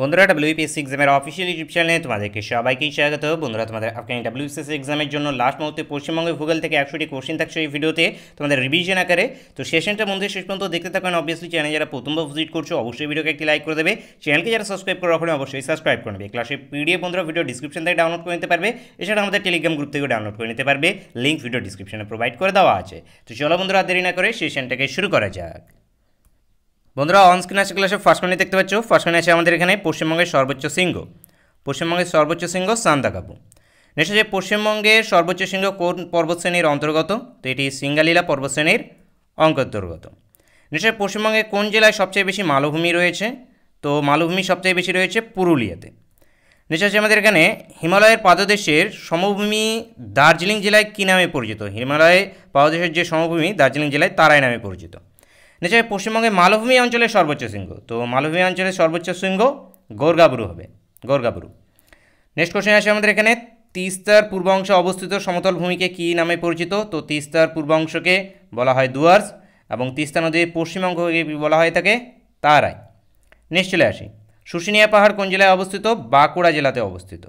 বন্ধুরা ডাব্লিউপিএসসি এক্সামের official YouTube চ্যানেলে তোমাদেরকে সবাইকেই স্বাগত বন্ধুরা তোমাদের আপনি ডাব্লিউপিএসসি এক্সামের জন্য লাস্ট মুহূর্তে পশ্চিমবঙ্গের ভূগোল থেকে একশোটি কোশ্চেন থাকছে এই ভিডিওতে তোমাদের রিভিশন আকারে তো সেশনটা বন্ধুদের শেষ পর্যন্ত দেখতে থাকেন অবভিয়াসলি চ্যানেল যারা প্রথমবার ভিজিট করছো অবশ্যই ভিডিওকে একটি লাইক করে দেবে চ্যানেলকে যারা সাবস্ক্রাইব করে রাখলে অবশ্যই সাবস্ক্রাইব করে নেবে ক্লাসে পিডিএফ বন্ধুরা ভিডিও ডিসক্রিপশন থেকে ডাউনলোড করে নিতে পারবে এছাড়া আমাদের টেলিগ্রাম গ্রুপ থেকেও ডাউনলোড করে নিতে পারবে লিঙ্ক ভিডিও ডিসক্রিপশনে প্রোভাইড করে দেওয়া আছে তো চলো বন্ধুরা দেরি না করে সেশনটাকে শুরু করা যাক বন্ধুরা অনস্ক্রিন আছে ক্লাসে ফার্স্ট কানে দেখতে পাচ্ছ ফার্স্ট কানে আছে আমাদের এখানে পশ্চিমবঙ্গের সর্বোচ্চ সিংহ পশ্চিমবঙ্গের সর্বোচ্চ সিংহ সান্দাকাপু নেক্সট আছে পশ্চিমবঙ্গের সর্বোচ্চ সিংহ কোন পর্বতশ্রেণীর অন্তর্গত তো এটি সিঙ্গালীলা পর্বতশ্রেণীর অন্তর্গত নিশ্চয় পশ্চিমবঙ্গে কোন জেলায় সবচেয়ে বেশি মালভূমি রয়েছে তো মালভূমি সবচেয়ে বেশি রয়েছে পুরুলিয়াতে নিশ্চয় আছে আমাদের এখানে হিমালয়ের পাদদেশের সমভূমি দার্জিলিং জেলায় কী নামে পরিচিত হিমালয়ের পাদদেশের যে সমভূমি দার্জিলিং জেলায় তারাই নামে পরিচিত নিশ্চয় পশ্চিমবঙ্গে মালভূমি অঞ্চলের সর্বোচ্চ শৃঙ্গ তো মালভূমি অঞ্চলের সর্বোচ্চ শৃঙ্গ গোরগাবরু হবে গোরগাবরু নেক্সট কোশ্চেন আসে আমাদের এখানে তিস্তার পূর্ব অংশে অবস্থিত সমতল ভূমিকে কী নামে পরিচিত তো তিস্তার পূর্ব অংশকে বলা হয় দুয়ার্স এবং তিস্তা নদীর পশ্চিমবঙ্গকে বলা হয় থাকে তারাই নেক্সট চলে আসি শুশুনিয়া পাহাড় কোন জেলায় অবস্থিত বাঁকুড়া জেলাতে অবস্থিত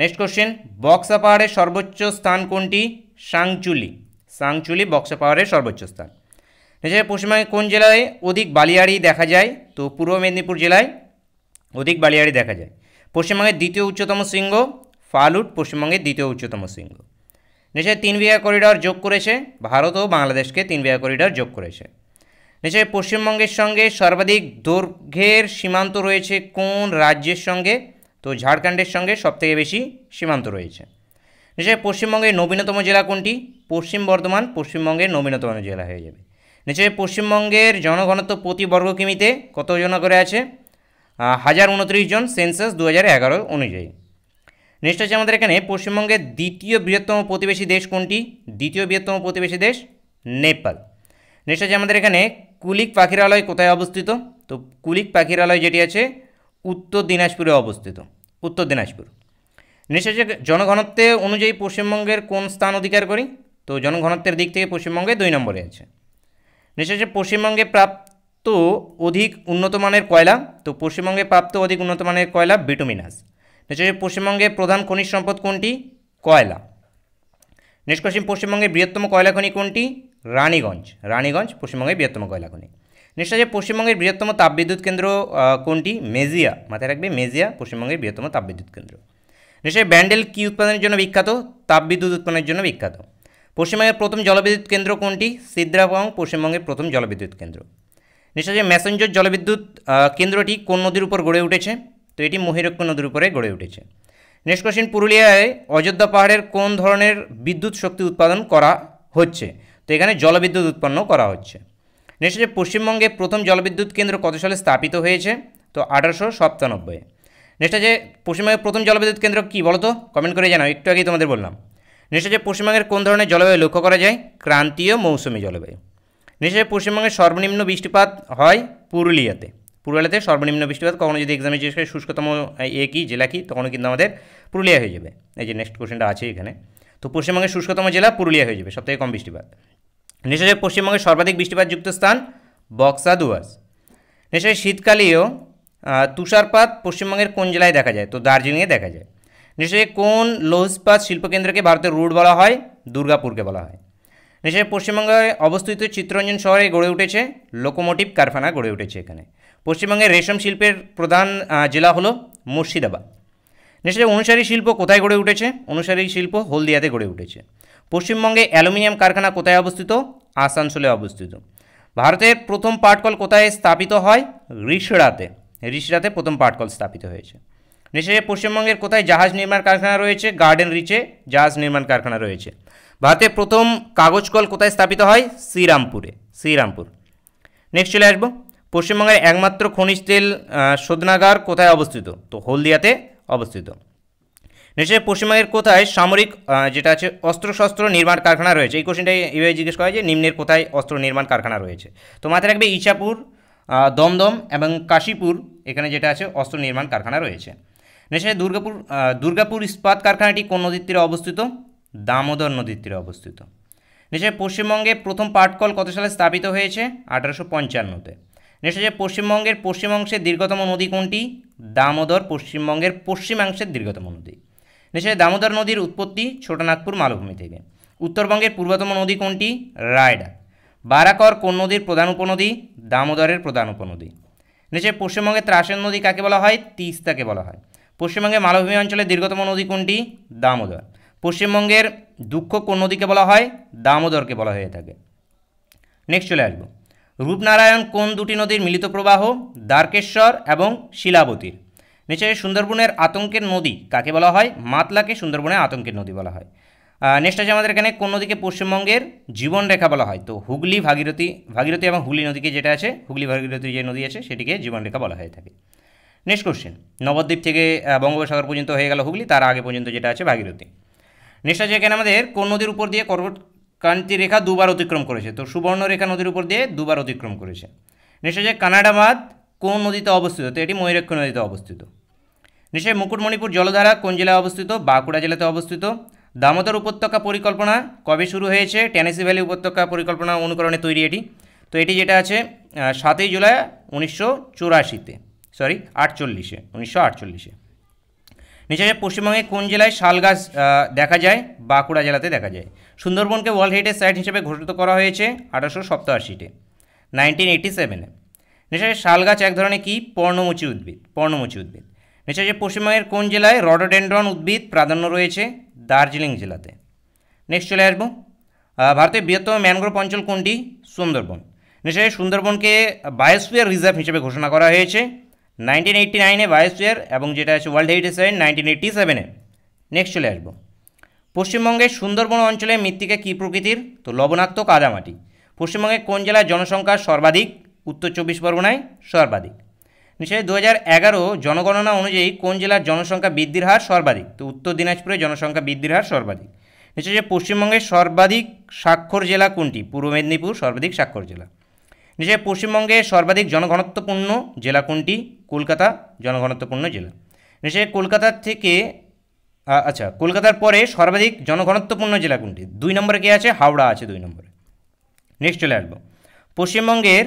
নেক্সট কোশ্চেন বক্সা পাহাড়ের সর্বোচ্চ স্থান কোনটি সাংচুলি সাংচুলি বক্সা পাহাড়ের সর্বোচ্চ স্থান এছাড়া পশ্চিমবঙ্গে কোন জেলায় অধিক বালিয়াড়ি দেখা যায় তো পূর্ব মেদিনীপুর জেলায় অধিক বালিয়াড়ি দেখা যায় পশ্চিমবঙ্গের দ্বিতীয় উচ্চতম শৃঙ্গ ফালুট পশ্চিমবঙ্গের দ্বিতীয় উচ্চতম শৃঙ্গ নিশ্চয় তিন বিঘা করিডর যোগ করেছে ভারত ও বাংলাদেশকে তিন বিঘা করিডর যোগ করেছে নিশ্চয় পশ্চিমবঙ্গের সঙ্গে সর্বাধিক দৈর্ঘ্যের সীমান্ত রয়েছে কোন রাজ্যের সঙ্গে তো ঝাড়খণ্ডের সঙ্গে সবথেকে বেশি সীমান্ত রয়েছে নিশ্চয় পশ্চিমবঙ্গের নবীনতম জেলা কোনটি পশ্চিম বর্ধমান পশ্চিমবঙ্গের নবীনতম জেলা হয়ে যাবে নিশ্চয় পশ্চিমবঙ্গের জনঘনত্ব প্রতি বর্গ কিমিতে কত জনা করে আছে হাজার উনত্রিশ জন সেন্সাস দু হাজার এগারো অনুযায়ী নেক্সট আছে আমাদের এখানে পশ্চিমবঙ্গের দ্বিতীয় বৃহত্তম প্রতিবেশী দেশ কোনটি দ্বিতীয় বৃহত্তম প্রতিবেশী দেশ নেপাল নেক্সট আছে আমাদের এখানে কুলিক পাখিরালয় কোথায় অবস্থিত তো কুলিক পাখিরালয় যেটি আছে উত্তর দিনাজপুরে অবস্থিত উত্তর দিনাজপুর নেক্সট আছে জনঘনত্বে অনুযায়ী পশ্চিমবঙ্গের কোন স্থান অধিকার করি তো জনঘনত্বের দিক থেকে পশ্চিমবঙ্গে দুই নম্বরে আছে নিঃশেষে পশ্চিমবঙ্গে প্রাপ্ত অধিক উন্নত মানের কয়লা তো পশ্চিমবঙ্গে প্রাপ্ত অধিক উন্নত মানের কয়লা বিটুমিনাস নিঃশেষে পশ্চিমবঙ্গে প্রধান খনিজ সম্পদ কোনটি কয়লা নিষ্কশিম পশ্চিমবঙ্গের বৃহত্তম কয়লা খনি কোনটি রানীগঞ্জ রানীগঞ্জ পশ্চিমবঙ্গের বৃহত্তম কয়লা খনি নিঃশ্বাসে পশ্চিমবঙ্গের বৃহত্তম তাপবিদ্যুৎ কেন্দ্র কোনটি মেজিয়া মাথায় রাখবে মেজিয়া পশ্চিমবঙ্গের বৃহত্তম তাপবিদ্যুৎ কেন্দ্র নিশ্চয়ই ব্যান্ডেল কি উৎপাদনের জন্য বিখ্যাত তাপবিদ্যুৎ উৎপাদনের জন্য বিখ্যাত পশ্চিমবঙ্গের প্রথম জলবিদ্যুৎ কেন্দ্র কোনটি সিদ্রাবং পশ্চিমবঙ্গের প্রথম জলবিদ্যুৎ কেন্দ্র নিশ্চয় যে ম্যাসেঞ্জর জলবিদ্যুৎ কেন্দ্রটি কোন নদীর উপর গড়ে উঠেছে তো এটি মহিরক্ষ নদীর উপরে গড়ে উঠেছে নেক্সট কোশ্চেন পুরুলিয়ায় অযোধ্যা পাহাড়ের কোন ধরনের বিদ্যুৎ শক্তি উৎপাদন করা হচ্ছে তো এখানে জলবিদ্যুৎ উৎপন্ন করা হচ্ছে নেক্সট হচ্ছে পশ্চিমবঙ্গে প্রথম জলবিদ্যুৎ কেন্দ্র কত সালে স্থাপিত হয়েছে তো আঠারোশো সপ্তানব্বই নেক্সট হচ্ছে পশ্চিমবঙ্গের প্রথম জলবিদ্যুৎ কেন্দ্র কী বলো তো কমেন্ট করে জানাও একটু আগেই তোমাদের বললাম নিশ্চয় যে পশ্চিমবঙ্গের কোন ধরনের জলবায়ু লক্ষ্য করা যায় ক্রান্তীয় মৌসুমী জলবায়ু নিশ্চয় পশ্চিমবঙ্গের সর্বনিম্ন বৃষ্টিপাত হয় পুরুলিয়াতে পুরুলিয়াতে সর্বনিম্ন বৃষ্টিপাত কখনো যদি এক্সামে জিজ্ঞেস করে শুষ্কতম এ কী জেলা কী তখনও কিন্তু আমাদের পুরুলিয়া হয়ে যাবে এই যে নেক্সট কোশ্চেনটা আছে এখানে তো পশ্চিমবঙ্গের শুষ্কতম জেলা পুরুলিয়া হয়ে যাবে সবথেকে কম বৃষ্টিপাত নেশায় পশ্চিমবঙ্গের সর্বাধিক বৃষ্টিপাতযুক্ত স্থান বক্সা দুয়াস নিশ্চয় শীতকালেও তুষারপাত পশ্চিমবঙ্গের কোন জেলায় দেখা যায় তো দার্জিলিংয়ে দেখা যায় নিশ্চয় কোন লোহিসপাত শিল্পকেন্দ্রকে ভারতের রুট বলা হয় দুর্গাপুরকে বলা হয় নিশ্চয় পশ্চিমবঙ্গে অবস্থিত চিত্তরঞ্জন শহরে গড়ে উঠেছে লোকোমোটিভ কারখানা গড়ে উঠেছে এখানে পশ্চিমবঙ্গের রেশম শিল্পের প্রধান জেলা হলো মুর্শিদাবাদ নিশ্চয় অনুসারী শিল্প কোথায় গড়ে উঠেছে অনুসারী শিল্প হলদিয়াতে গড়ে উঠেছে পশ্চিমবঙ্গে অ্যালুমিনিয়াম কারখানা কোথায় অবস্থিত আসানসোলে অবস্থিত ভারতের প্রথম পাটকল কোথায় স্থাপিত হয় ঋষড়াতে ঋষড়াতে প্রথম পাটকল স্থাপিত হয়েছে নিঃশেষে পশ্চিমবঙ্গের কোথায় জাহাজ নির্মাণ কারখানা রয়েছে গার্ডেন রিচে জাহাজ নির্মাণ কারখানা রয়েছে ভারতের প্রথম কাগজ কল কোথায় স্থাপিত হয় শ্রীরামপুরে শ্রীরামপুর নেক্সট চলে আসবো পশ্চিমবঙ্গের একমাত্র খনিজ তেল শোধনাগার কোথায় অবস্থিত তো হলদিয়াতে অবস্থিত নিশ্চয়ই পশ্চিমবঙ্গের কোথায় সামরিক যেটা আছে অস্ত্রশস্ত্র নির্মাণ কারখানা রয়েছে এই কোশ্চেনটা এইভাবে জিজ্ঞেস করা যে নিম্নের কোথায় অস্ত্র নির্মাণ কারখানা রয়েছে তো মাথায় রাখবে ইছাপুর দমদম এবং কাশীপুর এখানে যেটা আছে অস্ত্র নির্মাণ কারখানা রয়েছে নেক্সট দুর্গাপুর দুর্গাপুর ইস্পাত কারখানাটি কোন নদীর তীরে অবস্থিত দামোদর নদীর তীরে অবস্থিত নেক্সট পশ্চিমবঙ্গে প্রথম পাটকল কত সালে স্থাপিত হয়েছে আঠারোশো পঞ্চান্নতে নেক্সট হচ্ছে পশ্চিমবঙ্গের পশ্চিমাংশের দীর্ঘতম নদী কোনটি দামোদর পশ্চিমবঙ্গের পশ্চিমাংশের দীর্ঘতম নদী নেক্সট দামোদর নদীর উৎপত্তি ছোটনাগপুর মালভূমি থেকে উত্তরবঙ্গের পূর্বতম নদী কোনটি রায়ডা বারাকর কোন নদীর প্রধান উপনদী দামোদরের প্রধান উপনদী নেচে পশ্চিমবঙ্গে ত্রাসের নদী কাকে বলা হয় তিস্তাকে বলা হয় পশ্চিমবঙ্গের মালভূমি অঞ্চলের দীর্ঘতম নদী কোনটি দামোদর পশ্চিমবঙ্গের দুঃখ কোন নদীকে বলা হয় দামোদরকে বলা হয়ে থাকে নেক্সট চলে আসবো রূপনারায়ণ কোন দুটি নদীর মিলিত প্রবাহ দ্বারকেশ্বর এবং শিলাবতীর নিচে সুন্দরবনের আতঙ্কের নদী কাকে বলা হয় মাতলাকে সুন্দরবনের আতঙ্কের নদী বলা হয় নেক্সট আছে আমাদের এখানে কোন নদীকে পশ্চিমবঙ্গের জীবনরেখা বলা হয় তো হুগলি ভাগীরথী ভাগীরথী এবং হুগলি নদীকে যেটা আছে হুগলি ভাগীরথী যে নদী আছে সেটিকে জীবনরেখা বলা হয়ে থাকে নেক্সট কোশ্চেন নবদ্বীপ থেকে বঙ্গোপসাগর পর্যন্ত হয়ে গেল হুগলি তার আগে পর্যন্ত যেটা আছে ভাগীরথী নেক্সট আছে এখানে আমাদের কোন নদীর উপর দিয়ে কর্মক্রান্তি রেখা দুবার অতিক্রম করেছে তো সুবর্ণরেখা নদীর উপর দিয়ে দুবার অতিক্রম করেছে নেক্সট আছে কানাডাবাদ কোন নদীতে অবস্থিত তো এটি ময়ূরক্ষ নদীতে অবস্থিত নিশ্চয়ই মুকুটমণিপুর জলধারা কোন জেলায় অবস্থিত বাঁকুড়া জেলাতে অবস্থিত দামোদর উপত্যকা পরিকল্পনা কবে শুরু হয়েছে ট্যানেসি ভ্যালি উপত্যকা পরিকল্পনা অনুকরণে তৈরি এটি তো এটি যেটা আছে সাতই জুলাই উনিশশো চুরাশিতে সরি আটচল্লিশে উনিশশো আটচল্লিশে নিচে পশ্চিমবঙ্গে কোন জেলায় শাল গাছ দেখা যায় বাঁকুড়া জেলাতে দেখা যায় সুন্দরবনকে ওয়ার্ল্ড হেরিটেজ সাইট হিসেবে ঘোষিত করা হয়েছে আঠারোশো সপ্তাশিতে নাইনটিন এইটি সেভেনে নিশ্চয় শাল গাছ এক ধরনের কী পর্ণমোচী উদ্ভিদ পর্ণমোচী উদ্ভিদ যে পশ্চিমবঙ্গের কোন জেলায় রডোডেন্ড্রন উদ্ভিদ প্রাধান্য রয়েছে দার্জিলিং জেলাতে নেক্সট চলে আসবো ভারতের বৃহত্তম ম্যানগ্রোভ অঞ্চল কোনটি সুন্দরবন নেশায় সুন্দরবনকে বায়োস্ফিয়ার রিজার্ভ হিসেবে ঘোষণা করা হয়েছে নাইনটিন এইটটি নাইনে চেয়ার এবং যেটা আছে world heritage site nineteen eighty সেভেনে নেক্সট চলে আসবো পশ্চিমবঙ্গের সুন্দরবন অঞ্চলে মৃত্তিকা কী প্রকৃতির তো লবণাক্ত কাদামাটি পশ্চিমবঙ্গের কোন জেলার জনসংখ্যা সর্বাধিক উত্তর চব্বিশ পরগনায় সর্বাধিক নিশ্চয়ই দু হাজার এগারো জনগণনা অনুযায়ী কোন জেলার জনসংখ্যা বৃদ্ধির হার সর্বাধিক তো উত্তর দিনাজপুরে জনসংখ্যা বৃদ্ধির হার সর্বাধিক যে পশ্চিমবঙ্গের সর্বাধিক স্বাক্ষর জেলা কোনটি পূর্ব মেদিনীপুর সর্বাধিক স্বাক্ষর জেলা নিচে পশ্চিমবঙ্গে সর্বাধিক জনঘনত্বপূর্ণ জেলা কোনটি কলকাতা জনঘনত্বপূর্ণ জেলা নিচে কলকাতার থেকে আচ্ছা কলকাতার পরে সর্বাধিক জনঘনত্বপূর্ণ জেলা কোনটি দুই নম্বরে কে আছে হাওড়া আছে দুই নম্বরে নেক্সট চলে আসবো পশ্চিমবঙ্গের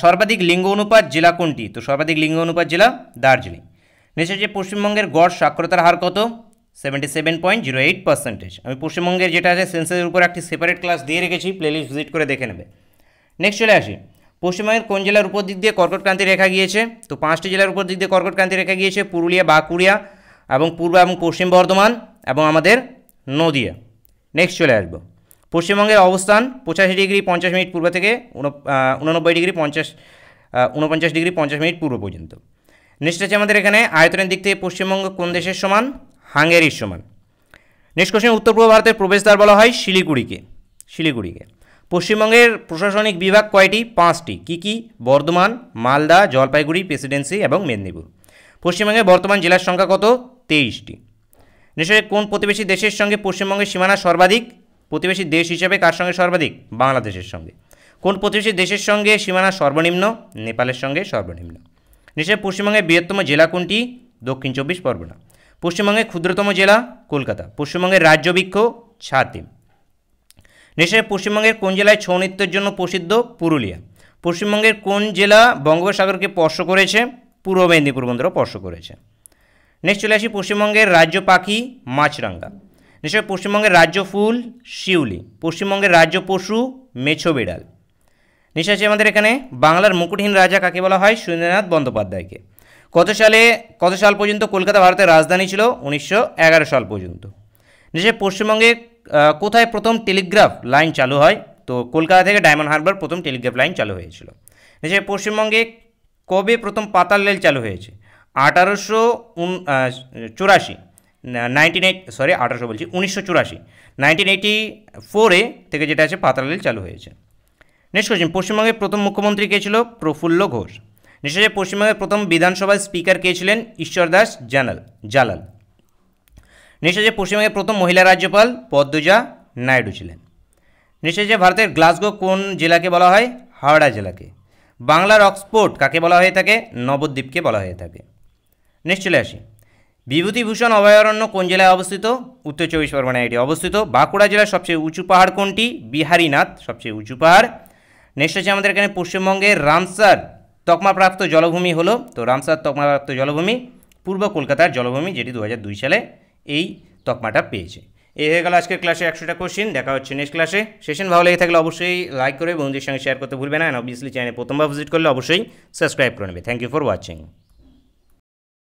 সর্বাধিক লিঙ্গ অনুপাত জেলা কোনটি তো সর্বাধিক লিঙ্গ অনুপাত জেলা দার্জিলিং নিচে যে পশ্চিমবঙ্গের গড় সাক্ষরতার হার কত seventy seven point zero eight percentage আমি পশ্চিমবঙ্গের যেটা আছে সেন্সের উপর একটি সেপারেট ক্লাস দিয়ে রেখেছি প্লেলিস্ট ভিজিট করে দেখে নেবে নেক্সট চলে আসি পশ্চিমবঙ্গের কোন জেলার উপর দিক দিয়ে কর্কটক্রান্তি রেখা গিয়েছে তো পাঁচটি জেলার উপর দিক দিয়ে কর্কটক্রান্তি রেখা গিয়েছে পুরুলিয়া বাঁকুড়িয়া এবং পূর্ব এবং পশ্চিম বর্ধমান এবং আমাদের নদিয়া নেক্সট চলে আসবো পশ্চিমবঙ্গের অবস্থান পঁচাশি ডিগ্রি পঞ্চাশ মিনিট পূর্ব থেকে উননব্বই ডিগ্রি পঞ্চাশ উনপঞ্চাশ ডিগ্রি পঞ্চাশ মিনিট পূর্ব পর্যন্ত নেক্সট আছে আমাদের এখানে আয়তনের দিক থেকে পশ্চিমবঙ্গ কোন দেশের সমান হাঙ্গেরির সমান নেক্সট কোশ্চেন উত্তর পূর্ব ভারতের প্রবেশদ্বার বলা হয় শিলিগুড়িকে শিলিগুড়িকে পশ্চিমবঙ্গের প্রশাসনিক বিভাগ কয়টি পাঁচটি কি কি বর্ধমান মালদা জলপাইগুড়ি প্রেসিডেন্সি এবং মেদিনীপুর পশ্চিমবঙ্গে বর্তমান জেলার সংখ্যা কত তেইশটি নিশ্চয় কোন প্রতিবেশী দেশের সঙ্গে পশ্চিমবঙ্গের সীমানা সর্বাধিক প্রতিবেশী দেশ হিসেবে কার সঙ্গে সর্বাধিক বাংলাদেশের সঙ্গে কোন প্রতিবেশী দেশের সঙ্গে সীমানা সর্বনিম্ন নেপালের সঙ্গে সর্বনিম্ন নিশ্চয় পশ্চিমবঙ্গের বৃহত্তম জেলা কোনটি দক্ষিণ চব্বিশ পরগনা পশ্চিমবঙ্গের ক্ষুদ্রতম জেলা কলকাতা পশ্চিমবঙ্গের রাজ্য বৃক্ষ ছাতিম নিশ্চয় পশ্চিমবঙ্গের কোন জেলায় ছৌ নৃত্যের জন্য প্রসিদ্ধ পুরুলিয়া পশ্চিমবঙ্গের কোন জেলা বঙ্গোপসাগরকে স্পর্শ করেছে পূর্ব মেদিনীপুর বন্দরও স্পর্শ করেছে নেক্সট চলে আসি পশ্চিমবঙ্গের রাজ্য পাখি মাছরাঙ্গা নিশ্চয় পশ্চিমবঙ্গের রাজ্য ফুল শিউলি পশ্চিমবঙ্গের রাজ্য পশু মেছো বিড়াল নেশা আছে আমাদের এখানে বাংলার মুকুটহীন রাজা কাকে বলা হয় সুরেন্দ্রনাথ বন্দ্যোপাধ্যায়কে কত সালে কত সাল পর্যন্ত কলকাতা ভারতের রাজধানী ছিল উনিশশো সাল পর্যন্ত নেক্সট পশ্চিমবঙ্গে কোথায় প্রথম টেলিগ্রাফ লাইন চালু হয় তো কলকাতা থেকে ডায়মন্ড হারবার প্রথম টেলিগ্রাফ লাইন চালু হয়েছিল নিচে পশ্চিমবঙ্গে কবে প্রথম পাতাল রেল চালু হয়েছে আঠারোশো চুরাশি নাইনটিন এইট সরি আঠারোশো বলছি উনিশশো চুরাশি নাইনটিন এইটি ফোরে থেকে যেটা আছে পাতাল রেল চালু হয়েছে নেক্সট কোয়েশ্চেন পশ্চিমবঙ্গের প্রথম মুখ্যমন্ত্রী কে ছিল প্রফুল্ল ঘোষ নিশ্চয়ই পশ্চিমবঙ্গের প্রথম বিধানসভার স্পিকার কে ছিলেন ঈশ্বর দাস জানাল জালাল নিশ্চয় যে পশ্চিমবঙ্গের প্রথম মহিলা রাজ্যপাল পদ্মজা নাইডু ছিলেন নিশ্চয় যে ভারতের গ্লাসগো কোন জেলাকে বলা হয় হাওড়া জেলাকে বাংলার অক্সফোর্ড কাকে বলা হয়ে থাকে নবদ্বীপকে বলা হয়ে থাকে নেক্সট চলে আসি বিভূতিভূষণ অভয়ারণ্য কোন জেলায় অবস্থিত উত্তর চব্বিশ পরগনায় এটি অবস্থিত বাঁকুড়া জেলার সবচেয়ে উঁচু পাহাড় কোনটি বিহারীনাথ সবচেয়ে উঁচু পাহাড় নেক্সট আছে আমাদের এখানে পশ্চিমবঙ্গের রামসার তকমাপ্রাপ্ত জলভূমি হলো তো রামসার তকমাপ্রাপ্ত জলভূমি পূর্ব কলকাতার জলভূমি যেটি দু সালে এই তকমাটা পেয়েছে এই হয়ে গেল আজকের ক্লাসে একশোটা কোশ্চেন দেখা হচ্ছে নেক্সট ক্লাসে সেশন ভালো লেগে থাকলে অবশ্যই লাইক করে বন্ধুদের সঙ্গে শেয়ার করতে ভুলবে না অ্যান্ড অবভিয়াসলি চ্যানেল প্রথমবার ভিজিট করলে অবশ্যই সাবস্ক্রাইব করে নেবে থ্যাংক ইউ ফর ওয়াচিং